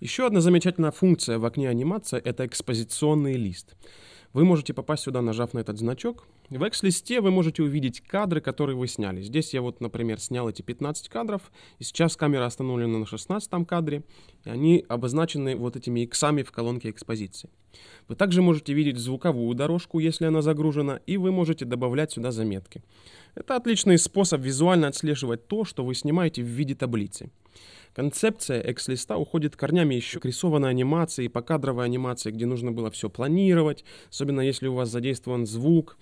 Еще одна замечательная функция в окне анимация – это экспозиционный лист. Вы можете попасть сюда, нажав на этот значок. В X-листе вы можете увидеть кадры, которые вы сняли. Здесь я вот, например, снял эти 15 кадров, и сейчас камера остановлена на 16 кадре, и они обозначены вот этими иксами в колонке экспозиции. Вы также можете видеть звуковую дорожку, если она загружена, и вы можете добавлять сюда заметки. Это отличный способ визуально отслеживать то, что вы снимаете в виде таблицы. Концепция экс-листа уходит корнями еще к рисованной анимации, и покадровой анимации, где нужно было все планировать, особенно если у вас задействован звук.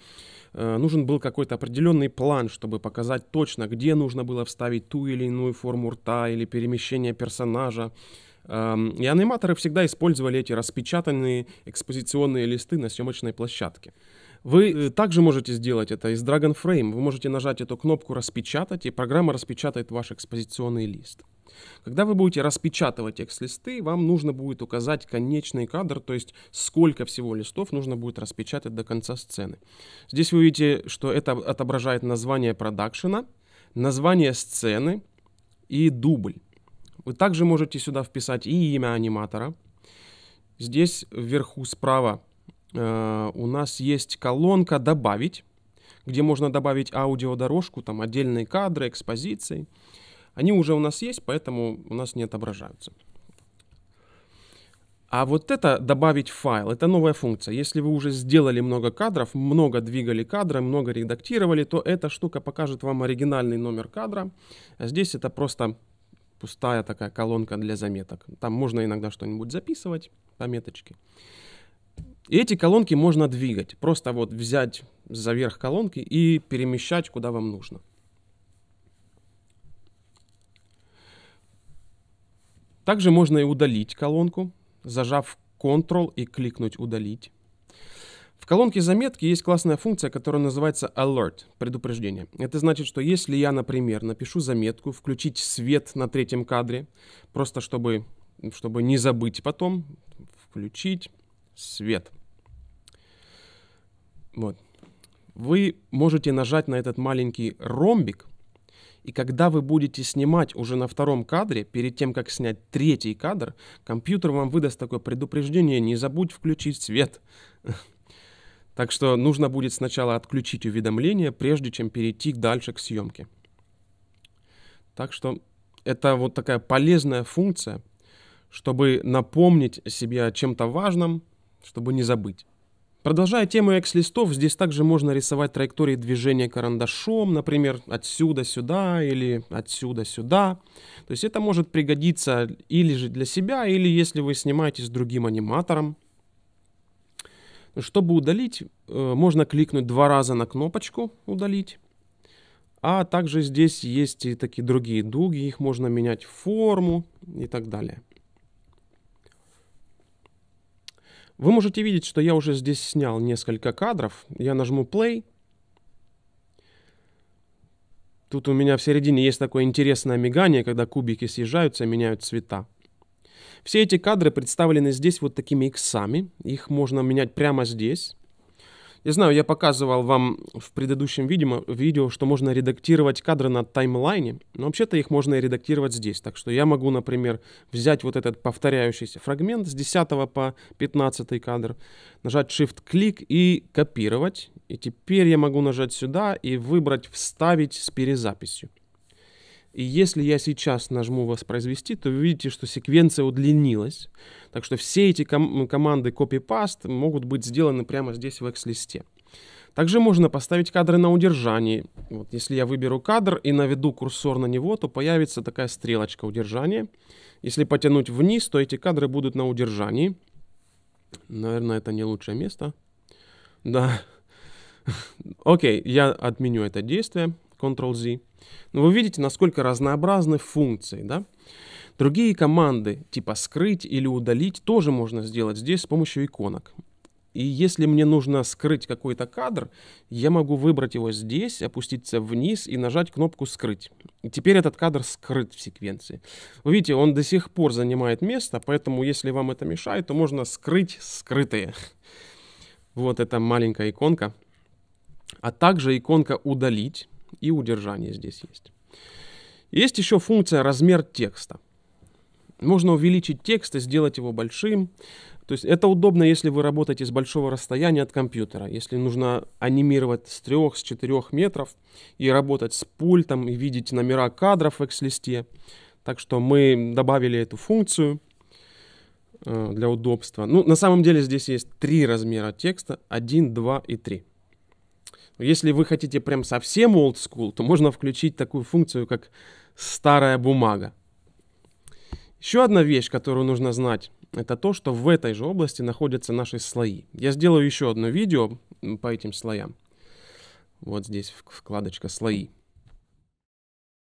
Э, нужен был какой-то определенный план, чтобы показать точно, где нужно было вставить ту или иную форму рта или перемещение персонажа. Эм, и аниматоры всегда использовали эти распечатанные экспозиционные листы на съемочной площадке. Вы э, также можете сделать это из Dragon Frame. Вы можете нажать эту кнопку «Распечатать», и программа распечатает ваш экспозиционный лист. Когда вы будете распечатывать текст-листы, вам нужно будет указать конечный кадр, то есть сколько всего листов нужно будет распечатать до конца сцены. Здесь вы видите, что это отображает название продакшена, название сцены и дубль. Вы также можете сюда вписать и имя аниматора. Здесь вверху справа э, у нас есть колонка «Добавить», где можно добавить аудиодорожку, там отдельные кадры, экспозиции. Они уже у нас есть, поэтому у нас не отображаются. А вот это добавить файл, это новая функция. Если вы уже сделали много кадров, много двигали кадры, много редактировали, то эта штука покажет вам оригинальный номер кадра. А здесь это просто пустая такая колонка для заметок. Там можно иногда что-нибудь записывать, пометочки. И эти колонки можно двигать. Просто вот взять за верх колонки и перемещать, куда вам нужно. Также можно и удалить колонку, зажав Ctrl и кликнуть «Удалить». В колонке заметки есть классная функция, которая называется alert, предупреждение. Это значит, что если я, например, напишу заметку, включить свет на третьем кадре, просто чтобы, чтобы не забыть потом, включить свет. Вот. Вы можете нажать на этот маленький ромбик, и когда вы будете снимать уже на втором кадре, перед тем, как снять третий кадр, компьютер вам выдаст такое предупреждение, не забудь включить свет. Так что нужно будет сначала отключить уведомления, прежде чем перейти дальше к съемке. Так что это вот такая полезная функция, чтобы напомнить себе о чем-то важном, чтобы не забыть. Продолжая тему X-листов, здесь также можно рисовать траектории движения карандашом, например, отсюда сюда или отсюда сюда. То есть это может пригодиться или же для себя, или если вы снимаете с другим аниматором. Чтобы удалить, э, можно кликнуть два раза на кнопочку «Удалить». А также здесь есть и такие другие дуги, их можно менять форму и так далее. Вы можете видеть, что я уже здесь снял несколько кадров. Я нажму play. Тут у меня в середине есть такое интересное мигание, когда кубики съезжаются, меняют цвета. Все эти кадры представлены здесь вот такими иксами. Их можно менять прямо здесь. Я знаю, я показывал вам в предыдущем видимо, видео, что можно редактировать кадры на таймлайне, но вообще-то их можно и редактировать здесь. Так что я могу, например, взять вот этот повторяющийся фрагмент с 10 по 15 кадр, нажать Shift-клик и копировать. И теперь я могу нажать сюда и выбрать «Вставить с перезаписью». И если я сейчас нажму «Воспроизвести», то вы видите, что секвенция удлинилась. Так что все эти ком- команды copy-paste могут быть сделаны прямо здесь в X-листе. Также можно поставить кадры на удержании. Вот если я выберу кадр и наведу курсор на него, то появится такая стрелочка удержания. Если потянуть вниз, то эти кадры будут на удержании. Наверное, это не лучшее место. Да. Окей, okay, я отменю это действие. Ctrl-Z. Но ну, вы видите, насколько разнообразны функции, да? Другие команды, типа скрыть или удалить, тоже можно сделать здесь с помощью иконок. И если мне нужно скрыть какой-то кадр, я могу выбрать его здесь, опуститься вниз и нажать кнопку «Скрыть». И теперь этот кадр скрыт в секвенции. Вы видите, он до сих пор занимает место, поэтому если вам это мешает, то можно скрыть скрытые. Вот эта маленькая иконка. А также иконка «Удалить» и удержание здесь есть. Есть еще функция размер текста. Можно увеличить текст и сделать его большим. То есть это удобно, если вы работаете с большого расстояния от компьютера. Если нужно анимировать с 3, с 4 метров и работать с пультом и видеть номера кадров в X-листе. Так что мы добавили эту функцию э, для удобства. Ну, на самом деле здесь есть три размера текста. 1, 2 и 3. Если вы хотите прям совсем old school, то можно включить такую функцию, как старая бумага. Еще одна вещь, которую нужно знать, это то, что в этой же области находятся наши слои. Я сделаю еще одно видео по этим слоям. Вот здесь вкладочка «Слои».